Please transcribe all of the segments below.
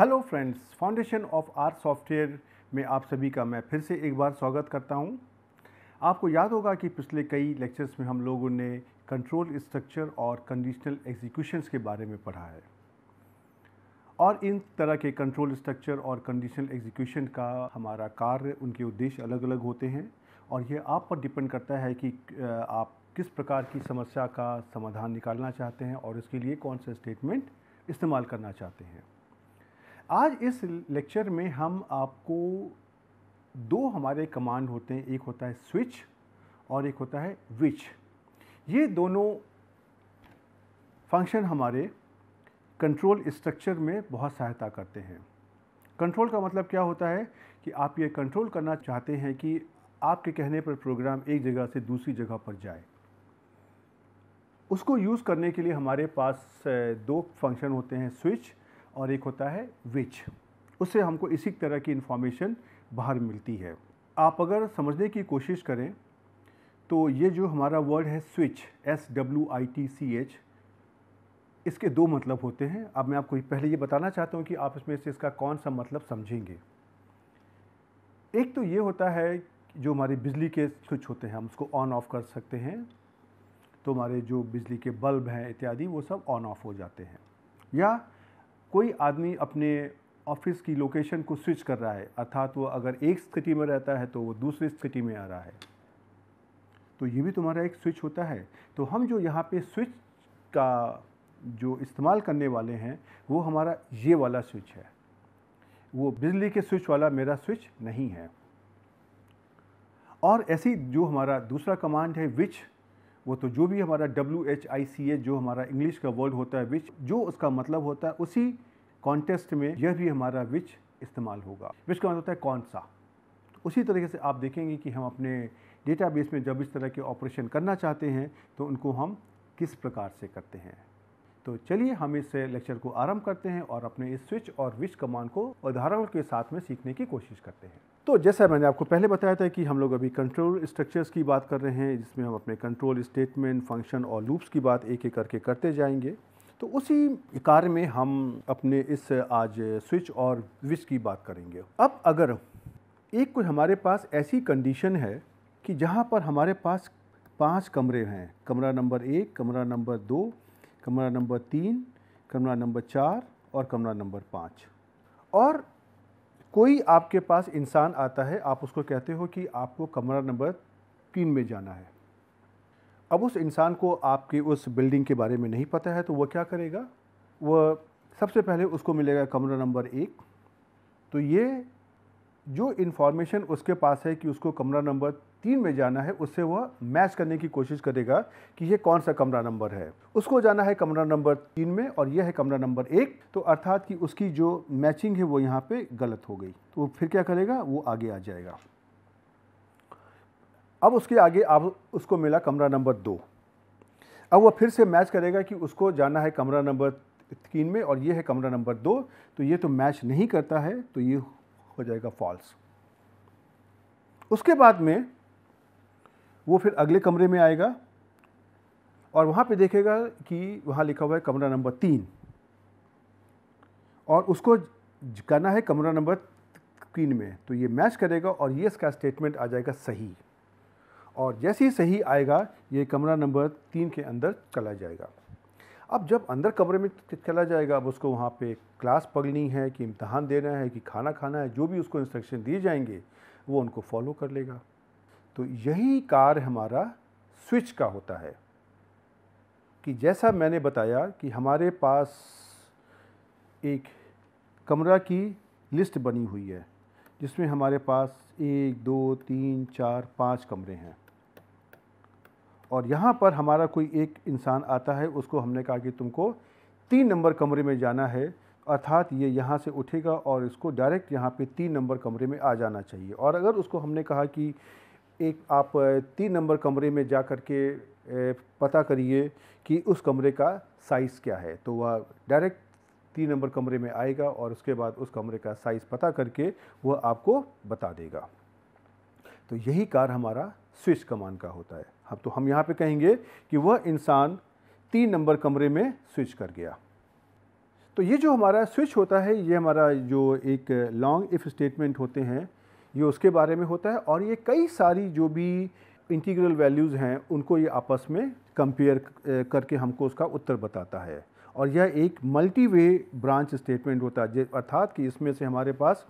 Hello friends foundation of R software में आप सभी का मैं फिर से एक बार स्वागत करता हूं। आपको याद होगा कि पिछले कई लेक्चर्स में हम लोगों ने कंट्रोल स्ट्रक्चर और कंडीशनल एग्जीक्यूशंस के बारे में पढ़ा है और इन तरह के कंट्रोल स्ट्रक्चर और कंडीशनल एग्जीक्यूशन का हमारा कार्य उनके उद्देश्य अलग अलग होते हैं और यह आप पर डिपेंड करता है कि आप किस प्रकार की समस्या का समाधान निकालना चाहते हैं और इसके लिए कौन सा स्टेटमेंट इस्तेमाल करना चाहते हैं आज इस लेक्चर में हम आपको दो हमारे कमांड होते हैं एक होता है स्विच और एक होता है विच ये दोनों फंक्शन हमारे कंट्रोल स्ट्रक्चर में बहुत सहायता करते हैं कंट्रोल का मतलब क्या होता है कि आप ये कंट्रोल करना चाहते हैं कि आपके कहने पर प्रोग्राम एक जगह से दूसरी जगह पर जाए उसको यूज़ करने के लिए हमारे पास दो फंक्शन होते हैं स्विच और एक होता है विच उससे हमको इसी तरह की इन्फॉर्मेशन बाहर मिलती है आप अगर समझने की कोशिश करें तो ये जो हमारा वर्ड है switch S W I T C H इसके दो मतलब होते हैं अब मैं आपको पहले ये बताना चाहता हूँ कि आप इसमें से इसका कौन सा मतलब समझेंगे एक तो ये होता है जो हमारे बिजली के स्विच होते हैं हम उसको ऑन ऑफ़ कर सकते हैं तो हमारे जो बिजली के बल्ब हैं इत्यादि वो सब ऑन ऑफ़ हो जाते हैं या कोई आदमी अपने ऑफिस की लोकेशन को स्विच कर रहा है अर्थात वो अगर एक स्थिति में रहता है तो वो दूसरी स्थिति में आ रहा है तो ये भी तुम्हारा एक स्विच होता है तो हम जो यहाँ पे स्विच का जो इस्तेमाल करने वाले हैं वो हमारा ये वाला स्विच है वो बिजली के स्विच वाला मेरा स्विच नहीं है और ऐसी जो हमारा दूसरा कमांड है विच वो तो जो भी हमारा डब्ल्यू एच आई सी ए जो हमारा इंग्लिश का वर्ड होता है विच जो उसका मतलब होता है उसी कॉन्टेस्ट में यह भी हमारा विच इस्तेमाल होगा विच का मतलब होता है कौन सा उसी तरीके से आप देखेंगे कि हम अपने डेटाबेस में जब इस तरह के ऑपरेशन करना चाहते हैं तो उनको हम किस प्रकार से करते हैं तो चलिए हम इस लेक्चर को आरंभ करते हैं और अपने इस स्विच और विच कमांड को उदाहरण के साथ में सीखने की कोशिश करते हैं तो जैसा मैंने आपको पहले बताया था कि हम लोग अभी कंट्रोल स्ट्रक्चर्स की बात कर रहे हैं जिसमें हम अपने कंट्रोल स्टेटमेंट फंक्शन और लूप्स की बात एक एक करके करते जाएंगे तो उसी कार्य में हम अपने इस आज स्विच और विच की बात करेंगे अब अगर एक कोई हमारे पास ऐसी कंडीशन है कि जहाँ पर हमारे पास पांच कमरे हैं कमरा नंबर एक कमरा नंबर दो कमरा नंबर तीन कमरा नंबर चार और कमरा नंबर पाँच और कोई आपके पास इंसान आता है आप उसको कहते हो कि आपको कमरा नंबर तीन में जाना है अब उस इंसान को आपके उस बिल्डिंग के बारे में नहीं पता है तो वह क्या करेगा वह सबसे पहले उसको मिलेगा कमरा नंबर एक तो ये जो इन्फॉर्मेशन उसके पास है कि उसको कमरा नंबर तीन में जाना है उससे वह मैच करने की कोशिश करेगा कि यह कौन सा कमरा नंबर है उसको जाना है कमरा नंबर तीन में और यह है कमरा नंबर एक तो अर्थात कि उसकी जो मैचिंग है वो यहाँ पे गलत हो गई तो फिर क्या करेगा वो आगे आ जाएगा अब उसके आगे अब उसको मिला कमरा नंबर दो अब वह फिर से मैच करेगा कि उसको जाना है कमरा नंबर तीन में और यह है कमरा नंबर दो तो ये तो मैच नहीं करता है तो ये हो जाएगा फॉल्स उसके बाद में वो फिर अगले कमरे में आएगा और वहाँ पे देखेगा कि वहाँ लिखा हुआ है कमरा नंबर तीन और उसको करना है कमरा नंबर तीन में तो ये मैच करेगा और ये इसका स्टेटमेंट आ जाएगा सही और जैसे ही सही आएगा ये कमरा नंबर तीन के अंदर चला जाएगा अब जब अंदर कमरे में चला जाएगा अब उसको वहाँ पे क्लास पकड़नी है कि इम्तहान देना है कि खाना खाना है जो भी उसको इंस्ट्रक्शन दिए जाएंगे वो उनको फॉलो कर लेगा तो यही कार हमारा स्विच का होता है कि जैसा मैंने बताया कि हमारे पास एक कमरा की लिस्ट बनी हुई है जिसमें हमारे पास एक दो तीन चार पाँच कमरे हैं और यहाँ पर हमारा कोई एक इंसान आता है उसको हमने कहा कि तुमको तीन नंबर कमरे में जाना है अर्थात ये यहाँ से उठेगा और इसको डायरेक्ट यहाँ पे तीन नंबर कमरे में आ जाना चाहिए और अगर उसको हमने कहा कि एक आप तीन नंबर कमरे में जा कर के पता करिए कि उस कमरे का साइज़ क्या है तो वह डायरेक्ट तीन नंबर कमरे में आएगा और उसके बाद उस कमरे का साइज़ पता करके वह आपको बता देगा तो यही कार हमारा स्विच कमान का होता है अब तो हम यहाँ पे कहेंगे कि वह इंसान तीन नंबर कमरे में स्विच कर गया तो ये जो हमारा स्विच होता है ये हमारा जो एक लॉन्ग इफ़ स्टेटमेंट होते हैं ये उसके बारे में होता है और ये कई सारी जो भी इंटीग्रल वैल्यूज़ हैं उनको ये आपस में कंपेयर करके हमको उसका उत्तर बताता है और यह एक मल्टी वे ब्रांच स्टेटमेंट होता है अर्थात कि इसमें से हमारे पास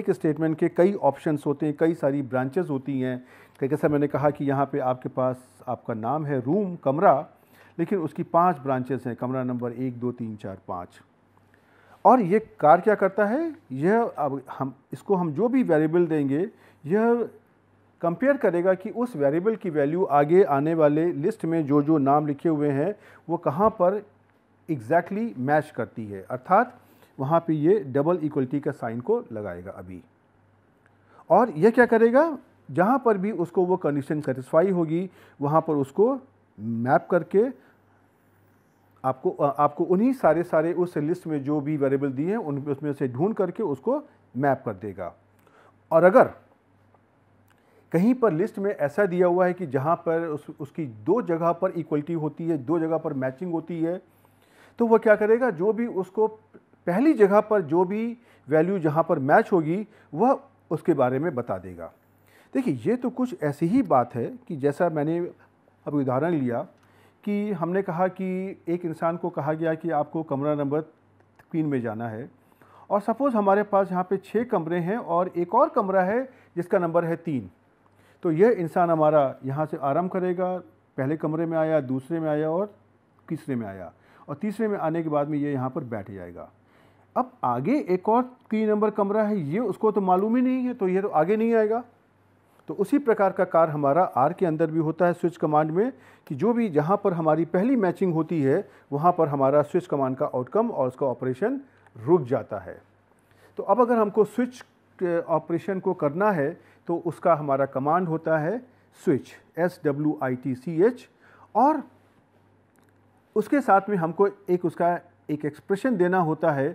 एक स्टेटमेंट के कई ऑप्शंस होते हैं कई सारी ब्रांचेस होती हैं कहीं जैसा मैंने कहा कि यहाँ पे आपके पास आपका नाम है रूम कमरा लेकिन उसकी पांच ब्रांचेस हैं कमरा नंबर एक दो तीन चार पाँच और ये कार क्या करता है यह अब हम इसको हम जो भी वेरिएबल देंगे यह कंपेयर करेगा कि उस वेरिएबल की वैल्यू आगे आने वाले लिस्ट में जो जो नाम लिखे हुए हैं वो कहाँ पर एग्जैक्टली exactly मैच करती है अर्थात वहाँ पे ये डबल इक्वलिटी का साइन को लगाएगा अभी और यह क्या करेगा जहाँ पर भी उसको वो कंडीशन सेटिस्फाई होगी वहाँ पर उसको मैप करके आपको आपको उन्हीं सारे सारे उस लिस्ट में जो भी वेरिएबल दिए हैं उन उसमें से ढूंढ करके उसको मैप कर देगा और अगर कहीं पर लिस्ट में ऐसा दिया हुआ है कि जहाँ पर उस उसकी दो जगह पर इक्वलिटी होती है दो जगह पर मैचिंग होती है तो वह क्या करेगा जो भी उसको पहली जगह पर जो भी वैल्यू जहाँ पर मैच होगी वह उसके बारे में बता देगा देखिए ये तो कुछ ऐसी ही बात है कि जैसा मैंने अब उदाहरण लिया कि हमने कहा कि एक इंसान को कहा गया कि आपको कमरा नंबर तीन में जाना है और सपोज़ हमारे पास यहाँ पे छः कमरे हैं और एक और कमरा है जिसका नंबर है तीन तो यह इंसान हमारा यहाँ से आराम करेगा पहले कमरे में आया दूसरे में आया और तीसरे में आया और तीसरे में आने के बाद में ये यहाँ पर बैठ जाएगा अब आगे एक और तीन नंबर कमरा है ये उसको तो मालूम ही नहीं है तो ये तो आगे नहीं आएगा तो उसी प्रकार का कार हमारा आर के अंदर भी होता है स्विच कमांड में कि जो भी जहाँ पर हमारी पहली मैचिंग होती है वहाँ पर हमारा स्विच कमांड का आउटकम और उसका ऑपरेशन रुक जाता है तो अब अगर हमको स्विच ऑपरेशन को करना है तो उसका हमारा कमांड होता है switch S W I T C H और उसके साथ में हमको एक उसका एक एक्सप्रेशन देना होता है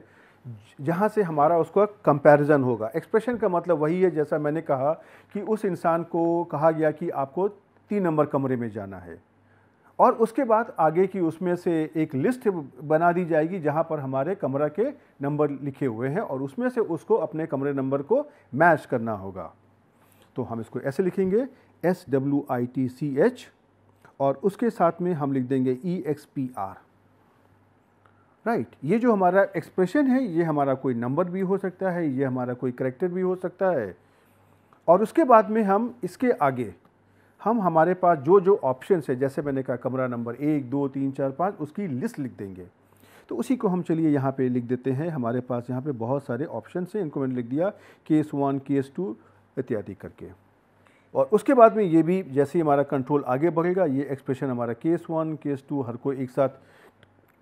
जहाँ से हमारा उसका कंपैरिजन होगा एक्सप्रेशन का मतलब वही है जैसा मैंने कहा कि उस इंसान को कहा गया कि आपको तीन नंबर कमरे में जाना है और उसके बाद आगे की उसमें से एक लिस्ट बना दी जाएगी जहाँ पर हमारे कमरा के नंबर लिखे हुए हैं और उसमें से उसको अपने कमरे नंबर को मैच करना होगा तो हम इसको ऐसे लिखेंगे S W I T C H और उसके साथ में हम लिख देंगे E X P R right right. ये जो हमारा एक्सप्रेशन है ये हमारा कोई नंबर भी हो सकता है ये हमारा कोई करेक्टर भी हो सकता है और उसके बाद में हम इसके आगे हम हमारे पास जो जो ऑप्शन है जैसे मैंने कहा कमरा नंबर एक दो तीन चार पाँच उसकी लिस्ट लिख देंगे तो उसी को हम चलिए यहाँ पे लिख देते हैं हमारे पास यहाँ पे बहुत सारे ऑप्शन हैं इनको मैंने लिख दिया केस वन केस टू इत्यादि करके और उसके बाद में ये भी जैसे ही हमारा कंट्रोल आगे बढ़ेगा ये एक्सप्रेशन हमारा केस वन केस टू हर कोई एक साथ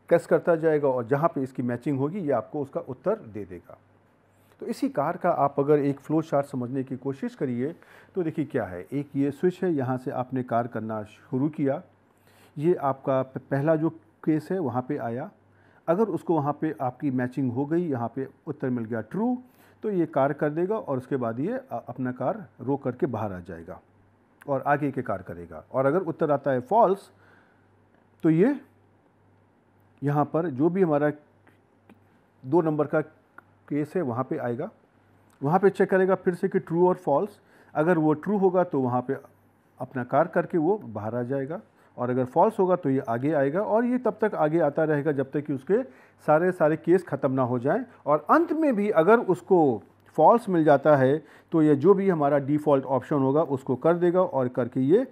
कैस करता जाएगा और जहाँ पे इसकी मैचिंग होगी ये आपको उसका उत्तर दे देगा तो इसी कार का आप अगर एक फ्लो चार्ट समझने की कोशिश करिए तो देखिए क्या है एक ये स्विच है यहाँ से आपने कार करना शुरू किया ये आपका पहला जो केस है वहाँ पे आया अगर उसको वहाँ पे आपकी मैचिंग हो गई यहाँ पे उत्तर मिल गया ट्रू तो ये कार कर देगा और उसके बाद ये अपना कार रो करके बाहर आ जाएगा और आगे के कार करेगा और अगर उत्तर आता है फॉल्स तो ये यहाँ पर जो भी हमारा दो नंबर का केस है वहाँ पे आएगा वहाँ पे चेक करेगा फिर से कि ट्रू और फॉल्स अगर वो ट्रू होगा तो वहाँ पे अपना कार करके वो बाहर आ जाएगा और अगर फॉल्स होगा तो ये आगे आएगा और ये तब तक आगे आता रहेगा जब तक कि उसके सारे सारे केस ख़त्म ना हो जाएं और अंत में भी अगर उसको फॉल्स मिल जाता है तो ये जो भी हमारा डिफ़ॉल्ट ऑप्शन होगा उसको कर देगा और करके ये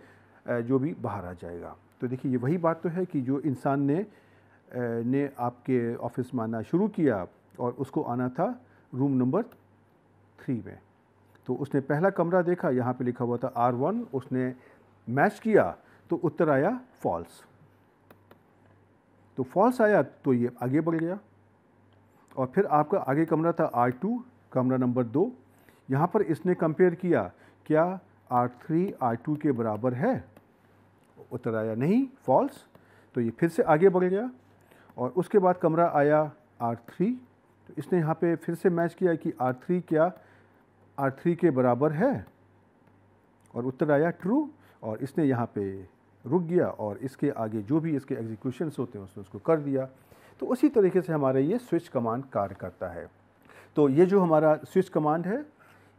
जो भी बाहर आ जाएगा तो देखिए ये वही बात तो है कि जो इंसान ने ने आपके ऑफिस में आना शुरू किया और उसको आना था रूम नंबर थ्री में तो उसने पहला कमरा देखा यहाँ पे लिखा हुआ था आर वन उसने मैच किया तो उत्तर आया फॉल्स तो फॉल्स आया तो ये आगे बढ़ गया और फिर आपका आगे कमरा था आर टू कमरा नंबर दो यहाँ पर इसने कंपेयर किया क्या आर थ्री आर टू के बराबर है उत्तर आया नहीं फॉल्स तो ये फिर से आगे बढ़ गया और उसके बाद कमरा आया आर थ्री तो इसने यहाँ पे फिर से मैच किया कि आर थ्री क्या आर थ्री के बराबर है और उत्तर आया ट्रू और इसने यहाँ पे रुक गया और इसके आगे जो भी इसके एग्जीक्यूशन होते हैं उसने उसको कर दिया तो उसी तरीके से हमारे ये स्विच कमांड कार्य करता है तो ये जो हमारा स्विच कमांड है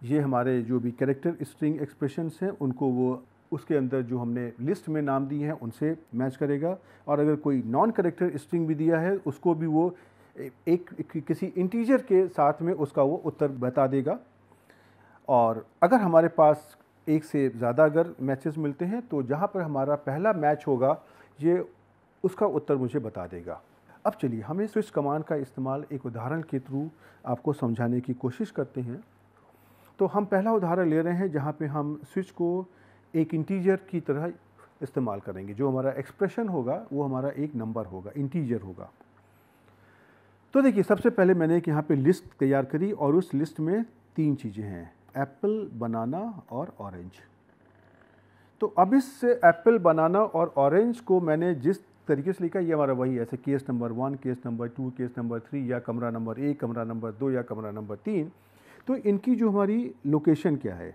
ये हमारे जो भी कैरेक्टर स्ट्रिंग एक्सप्रेशंस हैं उनको वो उसके अंदर जो हमने लिस्ट में नाम दिए हैं उनसे मैच करेगा और अगर कोई नॉन करेक्टर स्ट्रिंग भी दिया है उसको भी वो एक, एक किसी इंटीजर के साथ में उसका वो उत्तर बता देगा और अगर हमारे पास एक से ज़्यादा अगर मैचेस मिलते हैं तो जहाँ पर हमारा पहला मैच होगा ये उसका उत्तर मुझे बता देगा अब चलिए हमें स्विच कमांड का इस्तेमाल एक उदाहरण के थ्रू आपको समझाने की कोशिश करते हैं तो हम पहला उदाहरण ले रहे हैं जहाँ पे हम स्विच को एक इंटीजर की तरह इस्तेमाल करेंगे जो हमारा एक्सप्रेशन होगा वो हमारा एक नंबर होगा इंटीजर होगा तो देखिए सबसे पहले मैंने एक यहाँ पे लिस्ट तैयार करी और उस लिस्ट में तीन चीज़ें हैं एप्पल बनाना और ऑरेंज तो अब इस एप्पल बनाना और ऑरेंज को मैंने जिस तरीके से लिखा ये हमारा वही ऐसे case number one case number two case number three या कमरा नंबर एक कमरा नंबर दो या कमरा नंबर तीन तो इनकी जो हमारी लोकेशन क्या है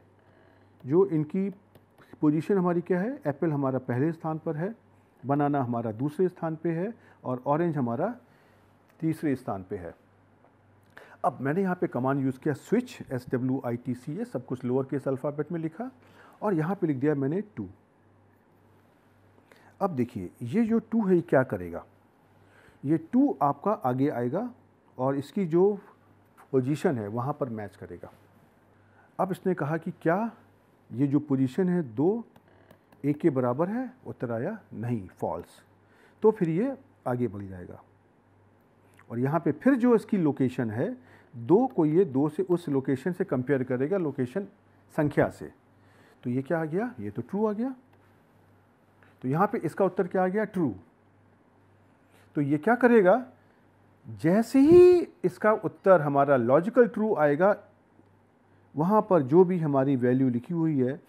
जो इनकी पोजीशन हमारी क्या है एप्पल हमारा पहले स्थान पर है बनाना हमारा दूसरे स्थान पे है और ऑरेंज हमारा तीसरे स्थान पे है अब मैंने यहाँ पे कमान यूज़ किया switch S W I T C ए सब कुछ लोअर केस अल्फ़ाबेट में लिखा और यहाँ पे लिख दिया मैंने टू अब देखिए ये जो टू है ये क्या करेगा ये टू आपका आगे आएगा और इसकी जो पोजीशन है वहाँ पर मैच करेगा अब इसने कहा कि क्या ये जो पोजीशन है दो एक के बराबर है उत्तर आया नहीं फॉल्स तो फिर ये आगे बढ़ जाएगा और यहाँ पे फिर जो इसकी लोकेशन है दो को ये दो से उस लोकेशन से कंपेयर करेगा लोकेशन संख्या से तो ये क्या आ गया ये तो ट्रू आ गया तो यहाँ पे इसका उत्तर क्या आ गया ट्रू तो ये क्या करेगा जैसे ही इसका उत्तर हमारा लॉजिकल ट्रू आएगा वहाँ पर जो भी हमारी वैल्यू लिखी हुई है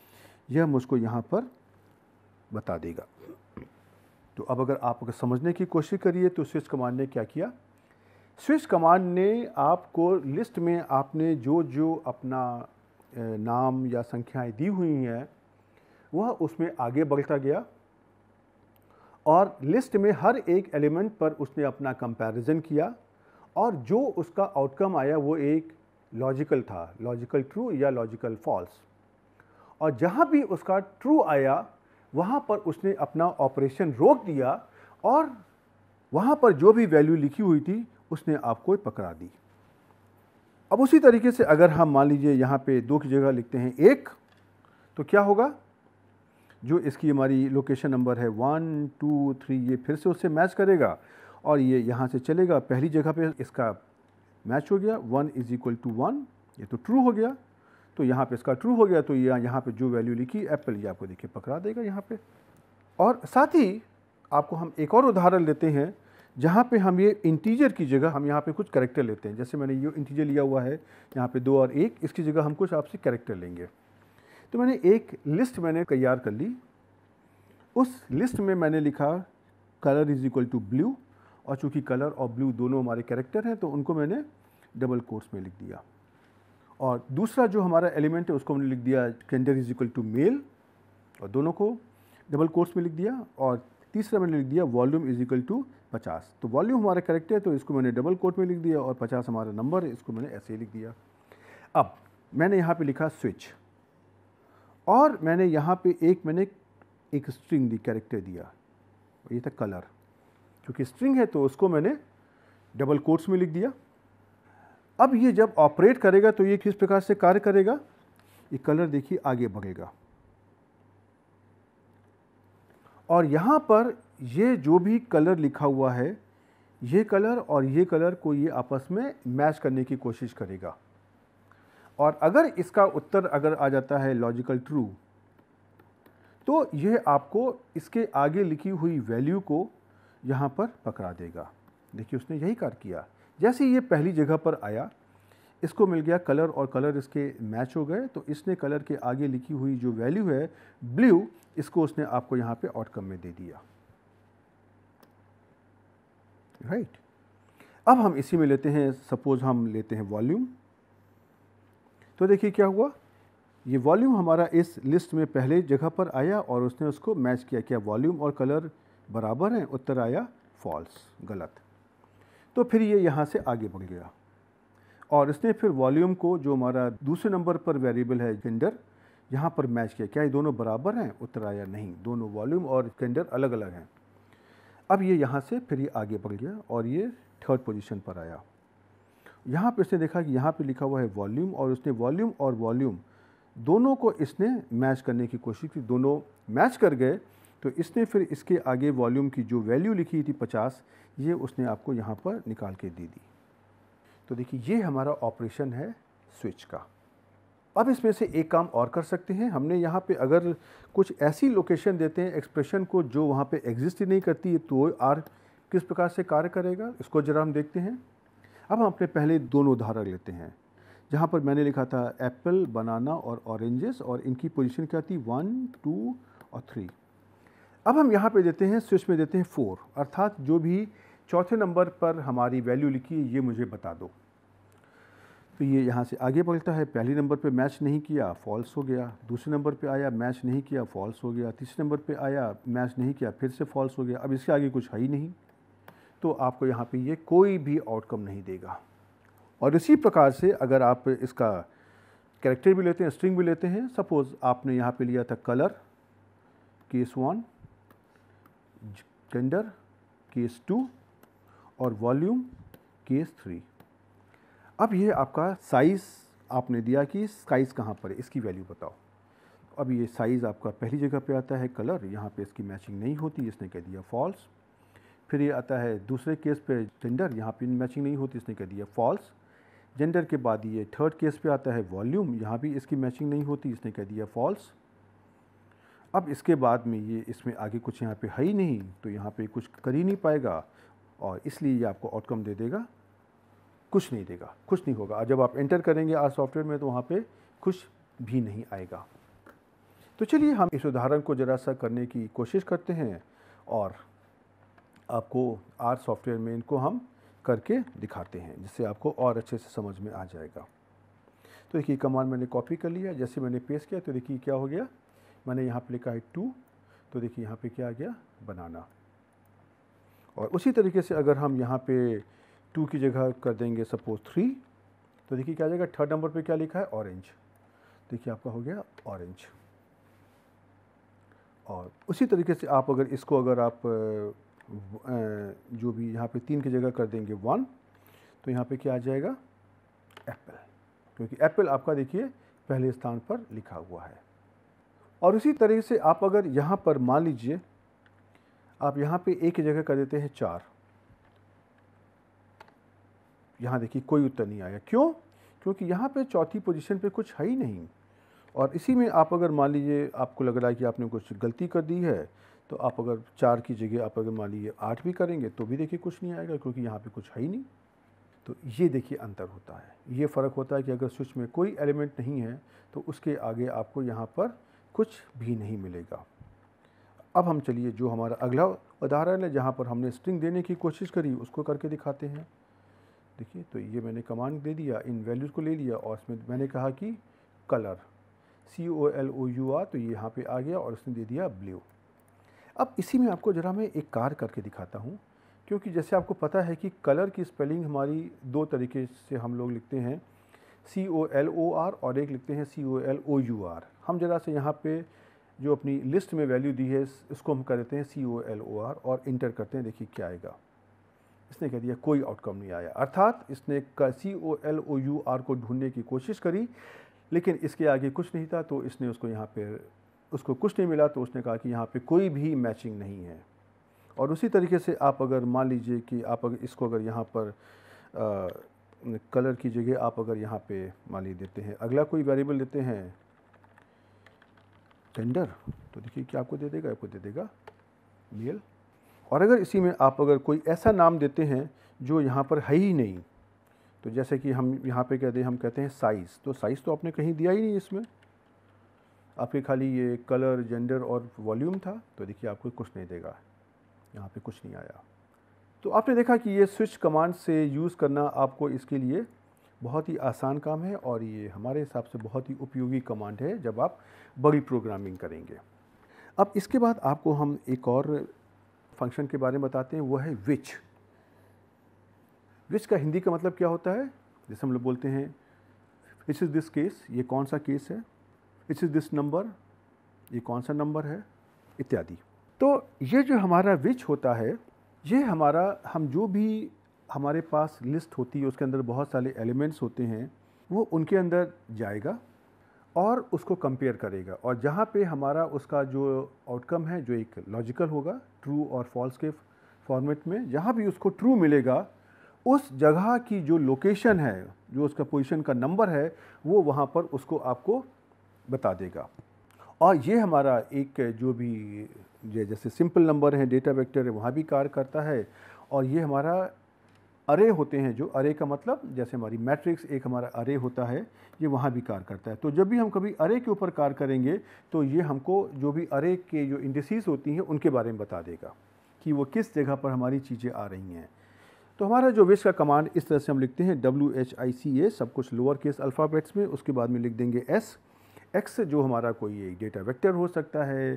यह हम उसको यहाँ पर बता देगा तो अब अगर आप अगर समझने की कोशिश करिए तो स्विच कमांड ने क्या किया स्विच कमांड ने आपको लिस्ट में आपने जो जो अपना नाम या संख्याएं दी हुई हैं वह उसमें आगे बढ़ता गया और लिस्ट में हर एक एलिमेंट पर उसने अपना कंपैरिजन किया और जो उसका आउटकम आया वो एक लॉजिकल था लॉजिकल ट्रू या लॉजिकल फॉल्स और जहाँ भी उसका ट्रू आया वहाँ पर उसने अपना ऑपरेशन रोक दिया और वहाँ पर जो भी वैल्यू लिखी हुई थी उसने आपको पकड़ा दी अब उसी तरीके से अगर हम मान लीजिए यहाँ पे दो की जगह लिखते हैं एक तो क्या होगा जो इसकी हमारी लोकेशन नंबर है वन टू थ्री ये फिर से उससे मैच करेगा और ये यहाँ से चलेगा पहली जगह पे इसका मैच हो गया one is equal to one ये तो ट्रू हो गया तो यहाँ पे इसका ट्रू हो गया तो यहाँ यहाँ पे जो वैल्यू लिखी एप्पल ये आपको देखिए पकड़ा देगा यहाँ पे और साथ ही आपको हम एक और उदाहरण लेते हैं जहाँ पे हम ये इंटीजर की जगह हम यहाँ पे कुछ करेक्टर लेते हैं जैसे मैंने ये इंटीजर लिया हुआ है यहाँ पे दो और एक इसकी जगह हम कुछ आपसे करेक्टर लेंगे तो मैंने एक लिस्ट मैंने तैयार कर ली उस लिस्ट में मैंने लिखा colour is equal to blue और चूँकि कलर और ब्लू दोनों हमारे कैरेक्टर हैं तो उनको मैंने डबल कोर्स में लिख दिया और दूसरा जो हमारा एलिमेंट है उसको मैंने लिख दिया gender is equal to male और दोनों को डबल कोर्स में लिख दिया और तीसरा मैंने लिख दिया वॉल्यूम इज इक्वल टू पचास तो वॉल्यूम हमारा करेक्ट है तो इसको मैंने डबल कोट में लिख दिया और पचास हमारा नंबर है इसको मैंने ऐसे ही लिख दिया अब मैंने यहाँ पे लिखा स्विच और मैंने यहाँ पे एक मैंने एक स्ट्रिंग दी कैरेक्टर दिया ये था कलर क्योंकि स्ट्रिंग है तो उसको मैंने डबल कोर्ट्स में लिख दिया अब ये जब ऑपरेट करेगा तो ये किस प्रकार से कार्य करेगा ये कलर देखिए आगे बढ़ेगा और यहाँ पर ये जो भी कलर लिखा हुआ है ये कलर और ये कलर को ये आपस में मैच करने की कोशिश करेगा और अगर इसका उत्तर अगर आ जाता है लॉजिकल ट्रू तो यह आपको इसके आगे लिखी हुई वैल्यू को यहाँ पर पकड़ा देगा देखिए उसने यही कार्य किया जैसे ये पहली जगह पर आया इसको मिल गया कलर और कलर इसके मैच हो गए तो इसने कलर के आगे लिखी हुई जो वैल्यू है ब्लू इसको उसने आपको यहाँ पे आउटकम में दे दिया राइट right. अब हम इसी में लेते हैं सपोज़ हम लेते हैं वॉल्यूम तो देखिए क्या हुआ ये वॉल्यूम हमारा इस लिस्ट में पहले जगह पर आया और उसने उसको मैच किया क्या वॉल्यूम और कलर बराबर हैं उत्तर आया फॉल्स गलत तो फिर ये यहाँ से आगे बढ़ गया और इसने फिर वॉल्यूम को जो हमारा दूसरे नंबर पर वेरिएबल है जेंडर यहाँ पर मैच किया क्या ये दोनों बराबर हैं उत्तर आया नहीं दोनों वॉल्यूम और जेंडर अलग अलग हैं अब ये यहाँ से फिर ये आगे बढ़ गया और ये थर्ड पोजिशन पर आया यहाँ पर इसने देखा कि यहाँ पर लिखा हुआ है वॉल्यूम और उसने वॉल्यूम और वॉल्यूम दोनों को इसने मैच करने की कोशिश की दोनों मैच कर गए तो इसने फिर इसके आगे वॉल्यूम की जो वैल्यू लिखी थी पचास ये उसने आपको यहाँ पर निकाल के दे दी तो देखिए ये हमारा ऑपरेशन है स्विच का अब इसमें से एक काम और कर सकते हैं हमने यहाँ पे अगर कुछ ऐसी लोकेशन देते हैं एक्सप्रेशन को जो वहाँ पे एग्जिस्ट ही नहीं करती है तो आर किस प्रकार से कार्य करेगा इसको ज़रा हम देखते हैं अब हम अपने पहले दोनों उदाहरण लेते हैं जहाँ पर मैंने लिखा था एप्पल बनाना और ऑरेंजेस और इनकी पोजीशन क्या थी वन टू और थ्री अब हम यहाँ पे देते हैं स्विच में देते हैं फोर अर्थात जो भी चौथे नंबर पर हमारी वैल्यू लिखी है ये मुझे बता दो तो ये यहाँ से आगे बढ़ता है पहले नंबर पे मैच नहीं किया फॉल्स हो गया दूसरे नंबर पे आया मैच नहीं किया फॉल्स हो गया तीसरे नंबर पे आया मैच नहीं किया फिर से फॉल्स हो गया अब इसके आगे कुछ है ही नहीं तो आपको यहाँ पे ये कोई भी आउटकम नहीं देगा और इसी प्रकार से अगर आप इसका कैरेक्टर भी लेते हैं स्ट्रिंग भी लेते हैं सपोज़ आपने यहाँ पर लिया था colour case one gender case two और वॉल्यूम केस थ्री अब ये आपका साइज़ आपने दिया कि साइज़ कहाँ पर है इसकी वैल्यू बताओ अब ये साइज़ आपका पहली जगह पे आता है कलर यहाँ पे इसकी मैचिंग नहीं होती इसने कह दिया फॉल्स फिर ये आता है दूसरे केस पे जेंडर यहाँ पे मैचिंग नहीं होती इसने कह दिया फॉल्स जेंडर के बाद ये थर्ड केस पे आता है वॉल्यूम यहाँ भी इसकी मैचिंग नहीं होती इसने कह दिया फॉल्स अब इसके बाद में ये इसमें आगे कुछ यहाँ पे है ही नहीं तो यहाँ पे कुछ कर ही नहीं पाएगा और इसलिए ये आपको आउटकम दे देगा कुछ नहीं देगा कुछ नहीं होगा जब आप एंटर करेंगे आज सॉफ्टवेयर में तो वहाँ पे कुछ भी नहीं आएगा तो चलिए हम इस उदाहरण को ज़रा सा करने की कोशिश करते हैं और आपको आर सॉफ्टवेयर में इनको हम करके दिखाते हैं जिससे आपको और अच्छे से समझ में आ जाएगा तो देखिए कमांड मैंने कॉपी कर लिया जैसे मैंने पेस्ट किया तो देखिए क्या हो गया मैंने यहाँ पर लिखा है टू तो देखिए यहाँ पे क्या आ गया बनाना और उसी तरीके से अगर हम यहाँ पे टू की जगह कर देंगे सपोज थ्री तो देखिए क्या आ जाएगा थर्ड नंबर पे क्या लिखा है ऑरेंज देखिए आपका हो गया ऑरेंज और उसी तरीके से आप अगर इसको अगर आप जो भी यहाँ पे तीन की जगह कर देंगे वन तो यहाँ पे क्या आ जाएगा एप्पल क्योंकि एप्पल आपका देखिए पहले स्थान पर लिखा हुआ है और इसी तरह से आप अगर यहाँ पर मान लीजिए आप यहाँ पे एक ही जगह कर देते हैं चार यहाँ देखिए कोई उत्तर नहीं आया क्यों क्योंकि यहाँ पे चौथी पोजीशन पे कुछ है ही नहीं और इसी में आप अगर मान लीजिए आपको लग रहा है कि आपने कुछ गलती कर दी है तो आप अगर चार की जगह आप अगर मान लीजिए आठ भी करेंगे तो भी देखिए कुछ नहीं आएगा क्योंकि यहाँ पे कुछ है ही नहीं तो ये देखिए अंतर होता है ये फ़र्क होता है कि अगर स्विच में कोई एलिमेंट नहीं है तो उसके आगे आपको यहाँ पर कुछ भी नहीं मिलेगा अब हम चलिए जो हमारा अगला उदाहरण है जहाँ पर हमने स्ट्रिंग देने की कोशिश करी उसको करके दिखाते हैं देखिए तो ये मैंने कमांड दे दिया इन वैल्यूज़ को ले लिया और इसमें मैंने कहा कि colour C O L O U R तो ये यहाँ पे आ गया और उसने दे दिया ब्लू अब इसी में आपको ज़रा मैं एक कार करके दिखाता हूँ क्योंकि जैसे आपको पता है कि कलर की स्पेलिंग हमारी दो तरीके से हम लोग लिखते हैं C O L O R और एक लिखते हैं C O L O U R हम ज़रा से यहाँ पे जो अपनी लिस्ट में वैल्यू दी है इसको हम कर देते हैं C O L O R और इंटर करते हैं देखिए क्या आएगा इसने कह दिया कोई आउटकम नहीं आया अर्थात इसने C O L O U R को ढूंढने की कोशिश करी लेकिन इसके आगे कुछ नहीं था तो इसने उसको यहाँ पे उसको कुछ नहीं मिला तो उसने कहा कि यहाँ पे कोई भी मैचिंग नहीं है और उसी तरीके से आप अगर मान लीजिए कि आप अगर इसको अगर यहाँ पर आ, कलर की जगह आप अगर यहाँ पे मान ली देते हैं अगला कोई वेरिएबल देते हैं जेंडर तो देखिए क्या आपको दे देगा आपको दे देगा मेल और अगर इसी में आप अगर कोई ऐसा नाम देते हैं जो यहाँ पर है ही नहीं तो जैसे कि हम यहाँ पे कहते दें हम कहते हैं साइज़ तो साइज़ तो आपने कहीं दिया ही नहीं इसमें आपके खाली ये कलर जेंडर और वॉल्यूम था तो देखिए आपको कुछ नहीं देगा यहाँ पे कुछ नहीं आया तो आपने देखा कि ये स्विच कमांड से यूज़ करना आपको इसके लिए बहुत ही आसान काम है और ये हमारे हिसाब से बहुत ही उपयोगी कमांड है जब आप बड़ी प्रोग्रामिंग करेंगे अब इसके बाद आपको हम एक और फंक्शन के बारे में बताते हैं वो है विच विच का हिंदी का मतलब क्या होता है जैसे हम लोग बोलते हैं विच इज़ दिस केस ये कौन सा केस है विच इज़ दिस नंबर ये कौन सा नंबर है इत्यादि तो ये जो हमारा विच होता है ये हमारा हम जो भी हमारे पास लिस्ट होती है उसके अंदर बहुत सारे एलिमेंट्स होते हैं वो उनके अंदर जाएगा और उसको कंपेयर करेगा और जहाँ पे हमारा उसका जो आउटकम है जो एक लॉजिकल होगा ट्रू और फॉल्स के फॉर्मेट में जहाँ भी उसको ट्रू मिलेगा उस जगह की जो लोकेशन है जो उसका पोजीशन का नंबर है वो वहाँ पर उसको आपको बता देगा और ये हमारा एक जो भी ये जैसे सिंपल नंबर है डेटा वेक्टर है वहाँ भी कार्य करता है और ये हमारा अरे होते हैं जो अरे का मतलब जैसे हमारी मैट्रिक्स एक हमारा अरे होता है ये वहाँ भी कार्य करता है तो जब भी हम कभी अरे के ऊपर कार्य करेंगे तो ये हमको जो भी अरे के जो इंडिसीज़ होती हैं उनके बारे में बता देगा कि वो किस जगह पर हमारी चीज़ें आ रही हैं तो हमारा जो विश का कमांड इस तरह से हम लिखते हैं डब्ल्यू एच आई सी ए सब कुछ लोअर केस अल्फ़ाबेट्स में उसके बाद में लिख देंगे एस एक्स जो हमारा कोई एक डेटा वेक्टर हो सकता है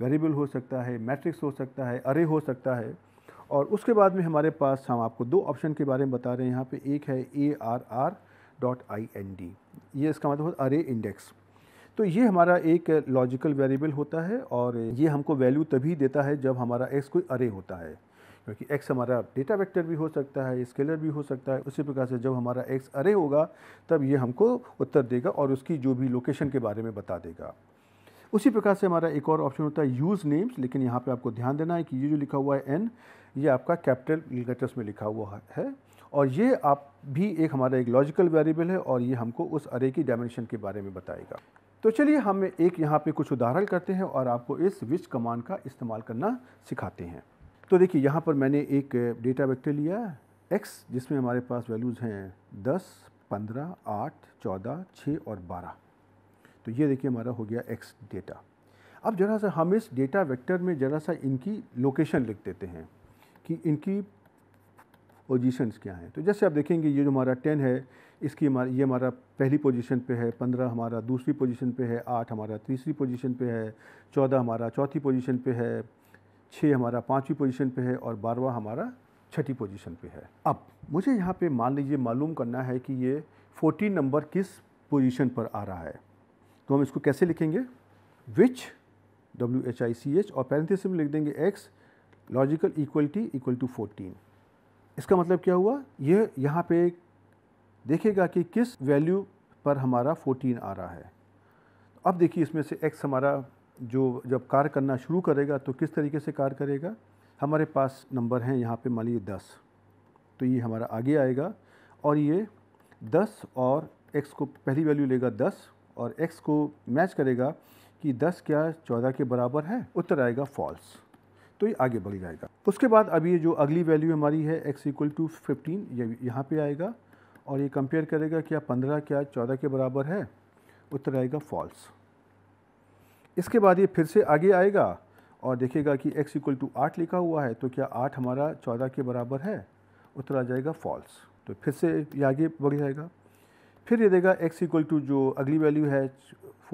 वेरिएबल हो सकता है मैट्रिक्स हो सकता है अरे हो सकता है और उसके बाद में हमारे पास हम आपको दो ऑप्शन के बारे में बता रहे हैं यहाँ पे एक है A R R dot I N D ये इसका मतलब अरे इंडेक्स तो ये हमारा एक लॉजिकल वेरिएबल होता है और ये हमको वैल्यू तभी देता है जब हमारा एक्स कोई अरे होता है क्योंकि एक्स हमारा डेटा वेक्टर भी हो सकता है स्केलर भी हो सकता है उसी प्रकार से जब हमारा एक्स अरे होगा तब ये हमको उत्तर देगा और उसकी जो भी लोकेशन के बारे में बता देगा उसी प्रकार से हमारा एक और ऑप्शन होता है यूज़ नेम्स लेकिन यहाँ पे आपको ध्यान देना है कि ये जो लिखा हुआ है एन ये आपका कैपिटल लेटर्स में लिखा हुआ है और ये आप भी एक हमारा एक लॉजिकल वेरिएबल है और ये हमको उस अरे की डायमेंशन के बारे में बताएगा तो चलिए हम एक यहाँ पे कुछ उदाहरण करते हैं और आपको इस विच कमान का इस्तेमाल करना सिखाते हैं तो देखिए यहाँ पर मैंने एक डेटा वेक्टर लिया एक्स जिसमें हमारे पास वैल्यूज़ हैं दस पंद्रह आठ चौदह छः और बारह तो ये देखिए हमारा हो गया एक्स डेटा अब ज़रा सा हम इस डेटा वेक्टर में ज़रा सा इनकी लोकेशन लिख देते हैं कि इनकी पोजीशंस क्या हैं तो जैसे आप देखेंगे ये जो हमारा टेन है इसकी ये हमारा पहली पोजीशन पे है पंद्रह हमारा दूसरी पोजीशन पे है आठ हमारा तीसरी पोजीशन पे है चौदह हमारा चौथी पोजीशन पे है छः हमारा पाँचवीं पोजीशन पे है और बारवा हमारा छठी पोजीशन पे है अब मुझे यहाँ पे मान लीजिए मालूम करना है कि ये फोर्टीन नंबर किस पोजीशन पर आ रहा है तो हम इसको कैसे लिखेंगे which W H I C H और पैरेंथिस में लिख देंगे X logical equality equal to fourteen इसका मतलब क्या हुआ यह यहाँ पे देखेगा कि किस वैल्यू पर हमारा 14 आ रहा है अब देखिए इसमें से x हमारा जो जब कार्य करना शुरू करेगा तो किस तरीके से कार्य करेगा हमारे पास नंबर हैं यहाँ पे मान लीजिए दस तो ये हमारा आगे आएगा और ये दस और x को पहली वैल्यू लेगा दस और x को मैच करेगा कि 10 क्या 14 के बराबर है उत्तर आएगा फॉल्स तो ये आगे बढ़ जाएगा उसके बाद अभी ये जो अगली वैल्यू हमारी है x इक्वल टू फिफ्टीन ये यहाँ पर आएगा और ये कंपेयर करेगा क्या 15 क्या 14 के बराबर है उत्तर आएगा फॉल्स इसके बाद ये फिर से आगे आएगा और देखेगा कि x इक्वल टू आठ लिखा हुआ है तो क्या आठ हमारा चौदह के बराबर है उत्तर आ जाएगा फॉल्स तो फिर से ये आगे बढ़ जाएगा फिर ये देगा x इक्वल टू जो अगली वैल्यू है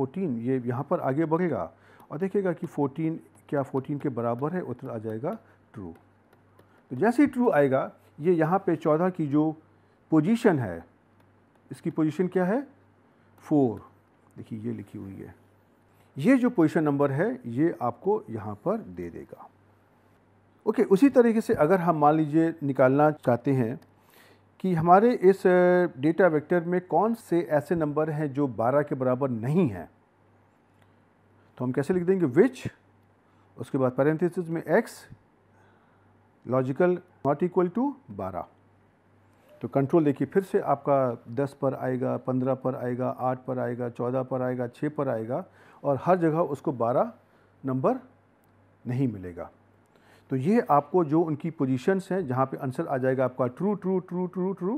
14 ये यहाँ पर आगे बढ़ेगा और देखेगा कि 14 क्या 14 के बराबर है उत्तर आ जाएगा ट्रू तो जैसे ही ट्रू आएगा ये यहाँ पे 14 की जो पोजीशन है इसकी पोजीशन क्या है फोर देखिए ये लिखी हुई है ये जो पोजीशन नंबर है ये आपको यहाँ पर दे देगा ओके उसी तरीके से अगर हम मान लीजिए निकालना चाहते हैं कि हमारे इस डेटा वेक्टर में कौन से ऐसे नंबर हैं जो 12 के बराबर नहीं हैं तो हम कैसे लिख देंगे विच उसके बाद पैरेंथेसिस में x logical not equal to 12 तो कंट्रोल देखिए फिर से आपका 10 पर आएगा 15 पर आएगा 8 पर आएगा 14 पर आएगा 6 पर आएगा और हर जगह उसको 12 नंबर नहीं मिलेगा तो ये आपको जो उनकी पोजीशंस हैं जहाँ पे आंसर आ जाएगा आपका true true true true true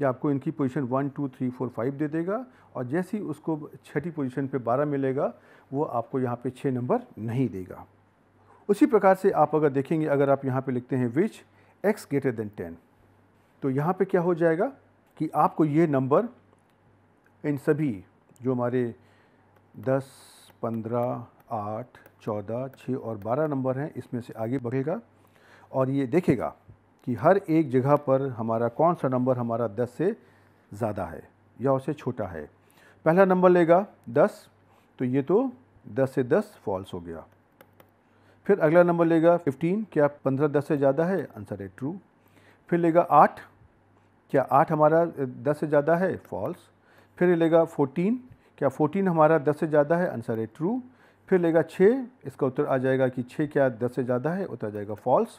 ये आपको इनकी position one two three four five दे देगा और जैसे ही उसको छठी पोजीशन पे बारह मिलेगा वो आपको यहाँ पे छः नंबर नहीं देगा उसी प्रकार से आप अगर देखेंगे अगर आप यहाँ पे लिखते हैं which X greater than ten तो यहाँ पे क्या हो जाएगा कि आपको ये नंबर इन सभी जो हमारे दस पंद्रह आठ चौदह छः और बारह नंबर हैं इसमें से आगे बढ़ेगा और ये देखेगा कि हर एक जगह पर हमारा कौन सा नंबर हमारा दस से ज़्यादा है या उससे छोटा है पहला नंबर लेगा दस तो ये तो दस से दस फॉल्स हो गया फिर अगला नंबर लेगा फिफ्टीन क्या पंद्रह दस से ज़्यादा है आंसर है ट्रू फिर लेगा आठ क्या आठ हमारा दस से ज़्यादा है फॉल्स फिर लेगा फोटीन क्या फोटीन हमारा दस से ज़्यादा है आंसर है ट्रू फिर लेगा छः इसका उत्तर आ जाएगा कि छः क्या दस से ज़्यादा है उत्तर आ जाएगा फॉल्स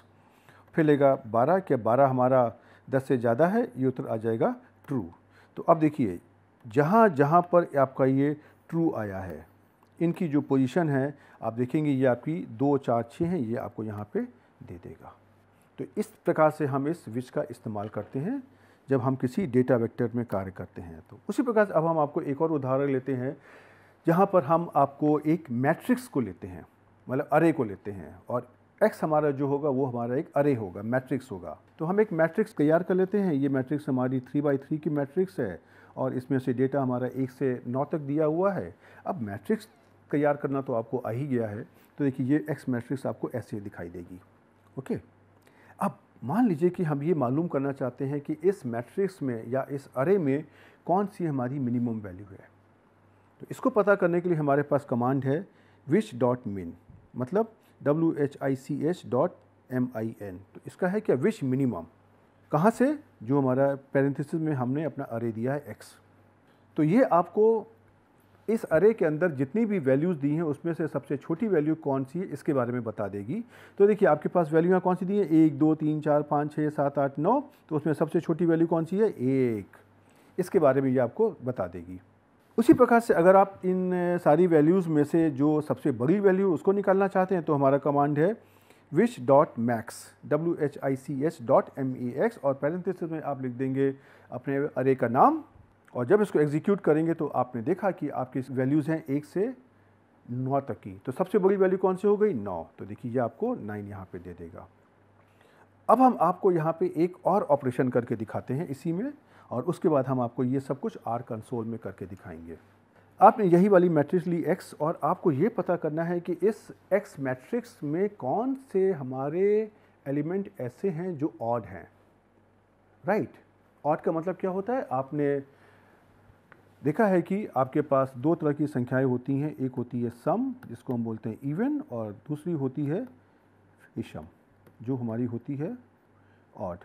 फिर लेगा बारह क्या बारह हमारा दस से ज़्यादा है ये उत्तर आ जाएगा ट्रू तो अब देखिए जहाँ जहाँ पर आपका ये ट्रू आया है इनकी जो पोजीशन है आप देखेंगे ये आपकी दो चार छः हैं ये आपको यहाँ पे दे देगा तो इस प्रकार से हम इस विच का इस्तेमाल करते हैं जब हम किसी डेटा वेक्टर में कार्य करते हैं तो उसी प्रकार से अब हम आपको एक और उदाहरण लेते हैं जहाँ पर हम आपको एक मैट्रिक्स को लेते हैं मतलब अरे को लेते हैं और एक्स हमारा जो होगा वो हमारा एक अरे होगा मैट्रिक्स होगा तो हम एक मैट्रिक्स तैयार कर लेते हैं ये मैट्रिक्स हमारी थ्री बाई थ्री की मैट्रिक्स है और इसमें से डेटा हमारा एक से नौ तक दिया हुआ है अब मैट्रिक्स तैयार करना तो आपको आ ही गया है तो देखिए ये एक्स मैट्रिक्स आपको ऐसे दिखाई देगी ओके अब मान लीजिए कि हम ये मालूम करना चाहते हैं कि इस मैट्रिक्स में या इस अरे में कौन सी हमारी मिनिमम वैल्यू है तो इसको पता करने के लिए हमारे पास कमांड है विच डॉट मिन मतलब W H I C H dot M I N तो इसका है क्या विश मिनिमम कहाँ से जो हमारा पैरेंथिस में हमने अपना अरे दिया है एक्स तो ये आपको इस अरे के अंदर जितनी भी वैल्यूज़ दी हैं उसमें से सबसे छोटी वैल्यू कौन सी है इसके बारे में बता देगी तो देखिए आपके पास वैल्यूयाँ कौन सी दी हैं एक दो तीन चार पाँच छः सात आठ नौ तो उसमें सबसे छोटी वैल्यू कौन सी है एक इसके बारे में ये आपको बता देगी उसी प्रकार से अगर आप इन सारी वैल्यूज़ में से जो सबसे बड़ी वैल्यू उसको निकालना चाहते हैं तो हमारा कमांड है which dot max W H I C H dot M E X और पैरेंथिस में आप लिख देंगे अपने अरे का नाम और जब इसको एग्जीक्यूट करेंगे तो आपने देखा कि आपकी वैल्यूज़ हैं एक से नौ तक की तो सबसे बड़ी वैल्यू कौन सी हो गई नौ तो देखिए ये आपको नाइन यहाँ पे दे देगा अब हम आपको यहाँ पे एक और ऑपरेशन करके दिखाते हैं इसी में और उसके बाद हम आपको ये सब कुछ आर कंसोल में करके दिखाएंगे आपने यही वाली मैट्रिक्स ली एक्स और आपको ये पता करना है कि इस एक्स मैट्रिक्स में कौन से हमारे एलिमेंट ऐसे हैं जो ऑड हैं राइट ऑड का मतलब क्या होता है आपने देखा है कि आपके पास दो तरह की संख्याएं होती हैं एक होती है सम जिसको हम बोलते हैं इवन और दूसरी होती है इशम जो हमारी होती है ऑड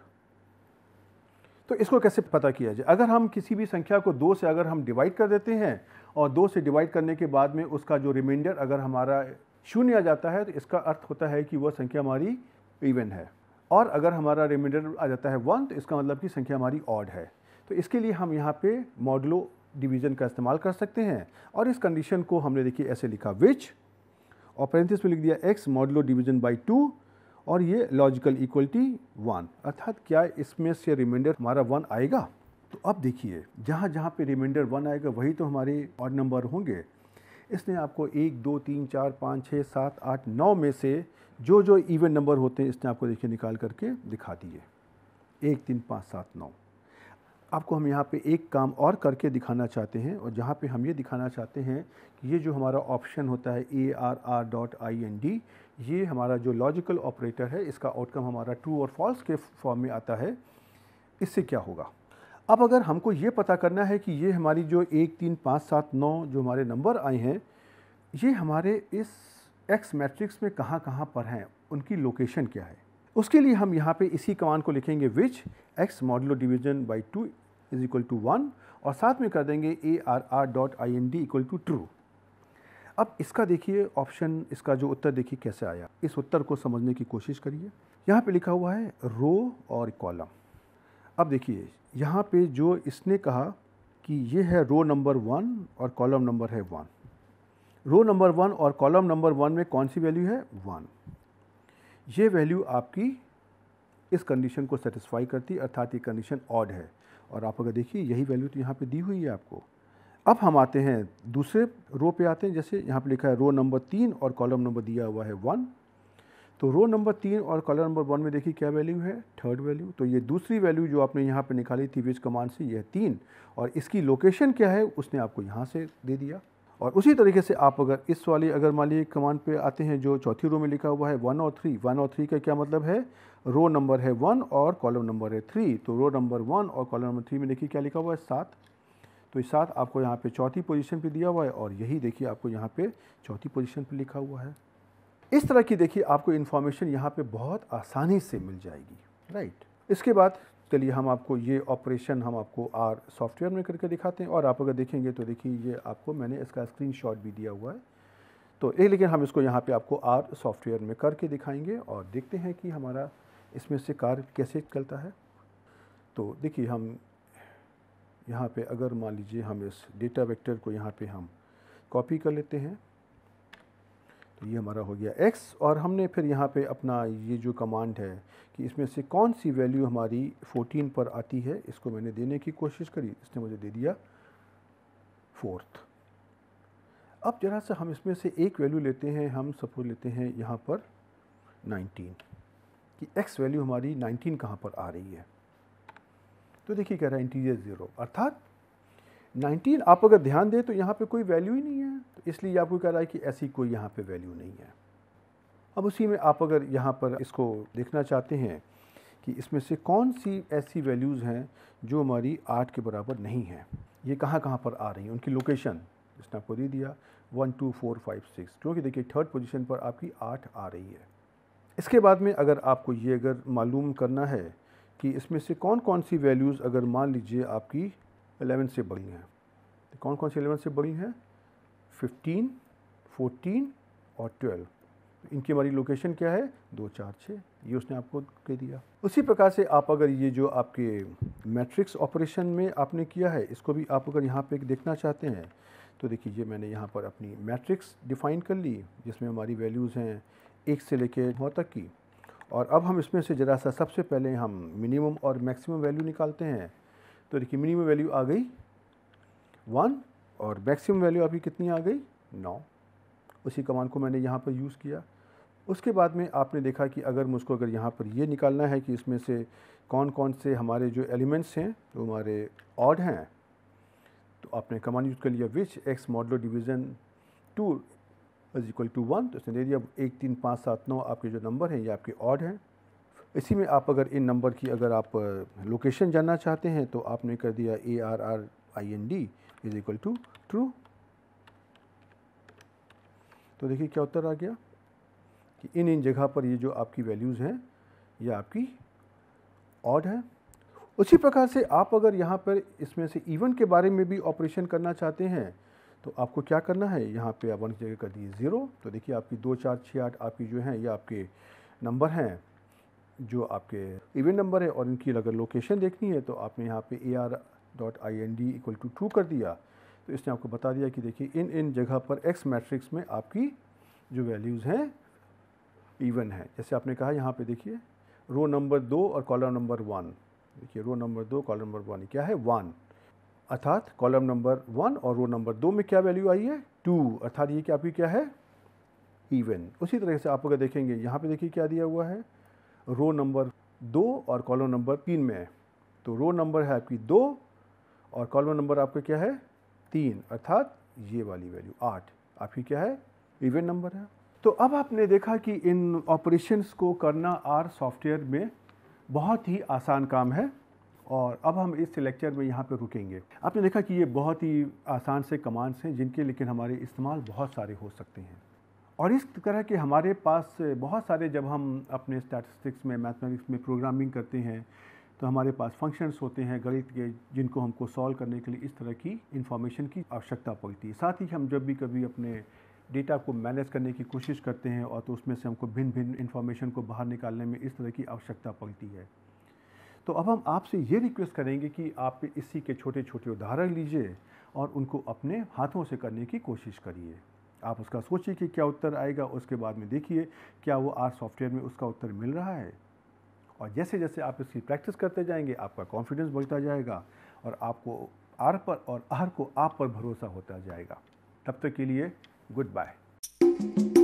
तो इसको कैसे पता किया जाए अगर हम किसी भी संख्या को दो से अगर हम डिवाइड कर देते हैं और दो से डिवाइड करने के बाद में उसका जो रिमाइंडर अगर हमारा शून्य आ जाता है तो इसका अर्थ होता है कि वह संख्या हमारी इवन है और अगर हमारा रिमाइंडर आ जाता है वन तो इसका मतलब कि संख्या हमारी ऑड है तो इसके लिए हम यहाँ पे मॉडलो डिवीज़न का इस्तेमाल कर सकते हैं और इस कंडीशन को हमने देखिए ऐसे लिखा विच और पैंतीस में लिख दिया X modulo division by two और ये लॉजिकल इक्वलिटी वन अर्थात क्या इसमें से रिमाइंडर हमारा वन आएगा तो अब देखिए जहाँ जहाँ पे रिमाइंडर वन आएगा वही तो हमारे ऑड नंबर होंगे इसने आपको एक दो तीन चार पाँच छः सात आठ नौ में से जो जो इवन नंबर होते हैं इसने आपको देखिए निकाल करके दिखा दिए एक तीन पाँच सात नौ आपको हम यहाँ पे एक काम और करके दिखाना चाहते हैं और जहाँ पे हम ये दिखाना चाहते हैं कि ये जो हमारा ऑप्शन होता है A R R dot I N D ये हमारा जो लॉजिकल ऑपरेटर है इसका आउटकम हमारा ट्रू और फॉल्स के फॉर्म में आता है इससे क्या होगा अब अगर हमको ये पता करना है कि ये हमारी जो एक तीन पाँच सात नौ जो हमारे नंबर आए हैं ये हमारे इस एक्स मैट्रिक्स में कहाँ कहाँ पर हैं उनकी लोकेशन क्या है उसके लिए हम यहाँ पे इसी कमान को लिखेंगे which X modulo division by two is equal to one और साथ में कर देंगे A R R dot I N D equal to true अब इसका देखिए ऑप्शन इसका जो उत्तर देखिए कैसे आया इस उत्तर को समझने की कोशिश करिए यहाँ पे लिखा हुआ है रो और कॉलम अब देखिए यहाँ पे जो इसने कहा कि ये है रो नंबर वन और कॉलम नंबर है वन रो नंबर वन और कॉलम नंबर वन में कौन सी वैल्यू है वन ये वैल्यू आपकी इस कंडीशन को सेटिस्फाई करती अर्थात ये कंडीशन ऑड है और आप अगर देखिए यही वैल्यू तो यहाँ पे दी हुई है आपको अब हम आते हैं दूसरे रो पे आते हैं जैसे यहाँ पे लिखा है रो नंबर तीन और कॉलम नंबर दिया हुआ है वन तो रो नंबर तीन और कॉलम नंबर वन में देखिए क्या वैल्यू है थर्ड वैल्यू तो ये दूसरी वैल्यू जो आपने यहाँ पे निकाली थी विज कमांड से यह तीन और इसकी लोकेशन क्या है उसने आपको यहाँ से दे दिया और उसी तरीके से आप अगर इस वाली अगर मान लीजिए कमांड पे आते हैं जो चौथी रो में लिखा हुआ है वन और थ्री वन और थ्री का क्या मतलब है रो नंबर है वन और कॉलम नंबर है थ्री तो रो नंबर वन और कॉलम नंबर थ्री में देखिए क्या लिखा हुआ है सात तो इस साथ आपको यहाँ पे चौथी पोजीशन पे दिया हुआ है और यही देखिए आपको यहाँ पे चौथी पोजीशन पे लिखा हुआ है इस तरह की देखिए आपको इन्फॉर्मेशन यहाँ पे बहुत आसानी से मिल जाएगी राइट इसके बाद चलिए हम आपको ये ऑपरेशन हम आपको आर सॉफ्टवेयर में करके दिखाते हैं और आप अगर देखेंगे तो देखिए ये आपको मैंने इसका स्क्रीन भी दिया हुआ है तो ये लेकिन हम इसको यहाँ पर आपको आर सॉफ्टवेयर में करके दिखाएंगे और देखते हैं कि हमारा इसमें से कार्य कैसे चलता है तो देखिए हम यहाँ पे अगर मान लीजिए हम इस डेटा वेक्टर को यहाँ पे हम कॉपी कर लेते हैं तो ये हमारा हो गया एक्स और हमने फिर यहाँ पे अपना ये जो कमांड है कि इसमें से कौन सी वैल्यू हमारी 14 पर आती है इसको मैंने देने की कोशिश करी इसने मुझे दे दिया फोर्थ अब ज़रा सा हम इसमें से एक वैल्यू लेते हैं हम सपोज लेते हैं यहाँ पर 19 कि एक्स वैल्यू हमारी 19 कहाँ पर आ रही है तो देखिए कह रहा है इंटीजर ज़ीरो अर्थात 19 आप अगर ध्यान दें तो यहाँ पे कोई वैल्यू ही नहीं है तो इसलिए आपको कह रहा है कि ऐसी कोई यहाँ पे वैल्यू नहीं है अब उसी में आप अगर यहाँ पर इसको देखना चाहते हैं कि इसमें से कौन सी ऐसी वैल्यूज़ हैं जो हमारी आठ के बराबर नहीं हैं ये कहाँ कहाँ पर आ रही हैं उनकी लोकेशन इसने आपको दे दिया one two four five six क्योंकि देखिए थर्ड पोजीशन पर आपकी आठ आ रही है इसके बाद में अगर आपको ये अगर मालूम करना है कि इसमें से कौन कौन सी वैल्यूज़ अगर मान लीजिए आपकी एलेवन से बड़ी हैं तो कौन कौन सी एलेवन से बड़ी हैं फिफ्टीन फोटीन और ट्वेल्व इनकी हमारी लोकेशन क्या है दो चार छः ये उसने आपको कह दिया उसी प्रकार से आप अगर ये जो आपके मैट्रिक्स ऑपरेशन में आपने किया है इसको भी आप अगर यहाँ पे देखना चाहते हैं तो देखिए ये मैंने यहाँ पर अपनी मैट्रिक्स डिफ़ाइन कर ली जिसमें हमारी वैल्यूज़ हैं एक से लेके नौ तक की और अब हम इसमें से ज़रा सा सबसे पहले हम मिनिमम और मैक्सिमम वैल्यू निकालते हैं तो देखिए मिनिमम वैल्यू आ गई वन और मैक्सिमम वैल्यू आपकी कितनी आ गई नौ उसी कमान को मैंने यहाँ पर यूज़ किया उसके बाद में आपने देखा कि अगर मुझको अगर यहाँ पर ये निकालना है कि इसमें से कौन कौन से हमारे जो एलिमेंट्स हैं जो हमारे ऑड हैं तो आपने कमान यूज़ कर लिया which X modulo division two is equal to one तो इसने दे दिया एक तीन पाँच सात नौ आपके जो नंबर हैं ये आपके ऑड हैं इसी में आप अगर इन नंबर की अगर आप लोकेशन जानना चाहते हैं तो आपने कर दिया A R R I N D is equal to true तो देखिए क्या उत्तर आ गया कि इन इन जगह पर ये जो आपकी वैल्यूज़ हैं ये आपकी ऑड है उसी प्रकार से आप अगर यहाँ पर इसमें से इवन के बारे में भी ऑपरेशन करना चाहते हैं तो आपको क्या करना है यहाँ पे आप वन की जगह कर दिए ज़ीरो तो देखिए आपकी दो चार छः आठ आपकी जो है ये आपके नंबर हैं जो आपके इवेंट नंबर है और इनकी अगर लोकेशन देखनी है तो आपने यहाँ पे A R dot I N D equal to two कर दिया तो इसने आपको बता दिया कि देखिए इन इन जगह पर एक्स मैट्रिक्स में आपकी जो वैल्यूज़ हैं इवन है जैसे आपने कहा यहाँ पे देखिए रो नंबर दो और कॉलम नंबर वन देखिए रो नंबर दो कॉलम नंबर वन क्या है वन अर्थात कॉलम नंबर वन और रो नंबर दो में क्या वैल्यू आई है टू अर्थात ये क्या आपकी क्या है इवन उसी तरह से आप अगर देखेंगे यहाँ पे देखिए क्या दिया हुआ है रो नंबर दो और कॉलम नंबर तीन में तो रो नंबर है आपकी दो और कॉलम नंबर आपका क्या है तीन अर्थात ये वाली वैल्यू आठ आपकी क्या है इवन नंबर है तो अब आपने देखा कि इन ऑपरेशंस को करना आर सॉफ्टवेयर में बहुत ही आसान काम है और अब हम इस लेक्चर में यहाँ पर रुकेंगे आपने देखा कि ये बहुत ही आसान से कमांड्स हैं जिनके लेकिन हमारे इस्तेमाल बहुत सारे हो सकते हैं और इस तरह के हमारे पास बहुत सारे जब हम अपने स्टैटिस्टिक्स में मैथमेटिक्स में प्रोग्रामिंग करते हैं तो हमारे पास फंक्शंस होते हैं गणित के जिनको हमको सॉल्व करने के लिए इस तरह की इन्फॉर्मेशन की आवश्यकता पड़ती है साथ ही हम जब भी कभी अपने डेटा को मैनेज करने की कोशिश करते हैं और तो उसमें से हमको भिन्न भिन्न इन्फॉर्मेशन को बाहर निकालने में इस तरह की आवश्यकता पड़ती है तो अब हम आपसे ये रिक्वेस्ट करेंगे कि आप इसी के छोटे छोटे उदाहरण लीजिए और उनको अपने हाथों से करने की कोशिश करिए आप उसका सोचिए कि क्या उत्तर आएगा उसके बाद में देखिए क्या वो आर सॉफ्टवेयर में उसका उत्तर मिल रहा है और जैसे जैसे आप इसकी प्रैक्टिस करते जाएंगे आपका कॉन्फिडेंस बढ़ता जाएगा और आपको आर पर और आहर को आप पर भरोसा होता जाएगा तब तक के लिए गुड बाय